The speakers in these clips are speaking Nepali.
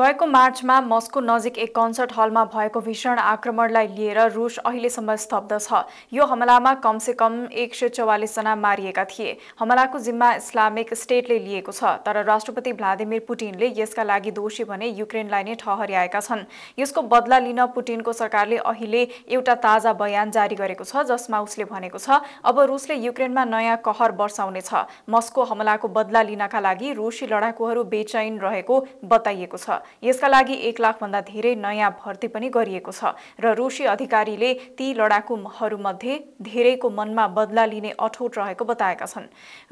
गएको मार्चमा मस्को नजिक एक कन्सर्ट हलमा भएको भीषण आक्रमणलाई लिएर रुस अहिलेसम्म स्तब्ध छ यो हमलामा कमसे कम एक सय चौवालिसजना मारिएका थिए हमलाको जिम्मा इस्लामिक स्टेटले लिएको छ तर राष्ट्रपति भ्लादिमिर पुटिनले यसका लागि दोषी भने युक्रेनलाई नै ठहर्याएका छन् यसको बदला लिन पुटिनको सरकारले अहिले एउटा ताजा बयान जारी गरेको छ जसमा उसले भनेको छ अब रुसले युक्रेनमा नयाँ कहर वर्षाउनेछ मस्को हमलाको बदला लिनका लागि रुसी लडाकुहरू बेचैन रहेको बताइएको छ यसका लागि एक लाखभन्दा धेरै नयाँ भर्ती पनि गरिएको छ र रोशी अधिकारीले ती लडाकुहरूमध्ये धेरैको मनमा बदला लिने अठोट रहेको बताएका छन्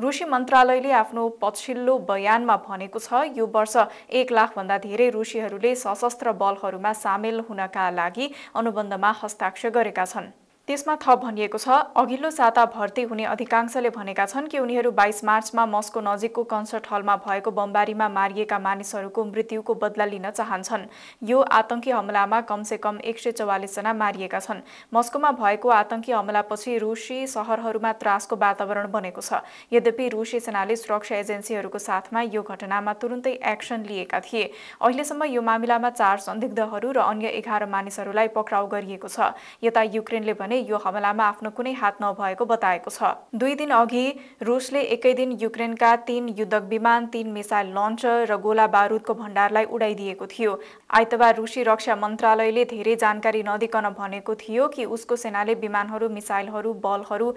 रुसी मन्त्रालयले आफ्नो पछिल्लो बयानमा भनेको छ यो वर्ष एक लाखभन्दा धेरै रुसीहरूले सशस्त्र बलहरूमा सामेल हुनका लागि अनुबन्धमा हस्ताक्षर गरेका छन् त्यसमा थप भनिएको छ अघिल्लो साता भर्ती हुने अधिकांशले भनेका छन् कि उनीहरू बाइस मार्चमा मस्को नजिकको कन्सर्ट हलमा भएको बमबारीमा मारिएका मानिसहरूको मृत्युको बदला लिन चाहन्छन् यो आतंकी हमलामा कमसे कम एक सय चौवालिसजना मारिएका छन् मस्कोमा भएको आतंकी हमलापछि रुसी सहरहरूमा त्रासको वातावरण बनेको छ यद्यपि रुसी सेनाले सुरक्षा एजेन्सीहरूको साथमा यो घटनामा तुरुन्तै एक्सन लिएका थिए अहिलेसम्म यो मामिलामा चार संदिग्धहरू र अन्य एघार मानिसहरूलाई पक्राउ गरिएको छ यता युक्रेनले भने यो हमलामा आफ्नो कुनै हात नभएको बताएको छ दुई दिन अघि रुसले एकै दिन युक्रेनका तीन युद्धक विमान तीन मिसाइल लन्चर र गोला बारुदको भण्डारलाई उडाइदिएको थियो आइतबार रुसी रक्षा मन्त्रालयले धेरै जानकारी नदिकन भनेको थियो कि उसको सेनाले विमानहरू मिसाइलहरू बलहरू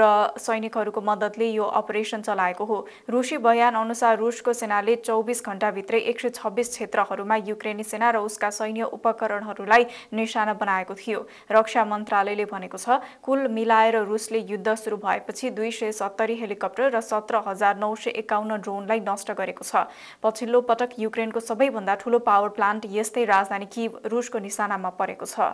र सैनिकहरूको मद्दतले यो अपरेसन चलाएको हो रुसी बयान अनुसार रुसको सेनाले चौबिस घन्टाभित्रै एक सय छब्बिस क्षेत्रहरूमा युक्रेनी सेना र उसका सैन्य उपकरणहरूलाई निशाना बनाएको थियो रक्षा मन्त्रालयले भनेको छ कुल मिलाएर रुसले युद्ध सुरु भएपछि दुई सय सत्तरी हेलिकप्टर र सत्र हजार नौ सय एकाउन्न ड्रोनलाई नष्ट गरेको छ पछिल्लो पटक युक्रेनको सबैभन्दा ठूलो पावर प्लान्ट यस्तै राजधानी किभ रुसको निशानामा परेको छ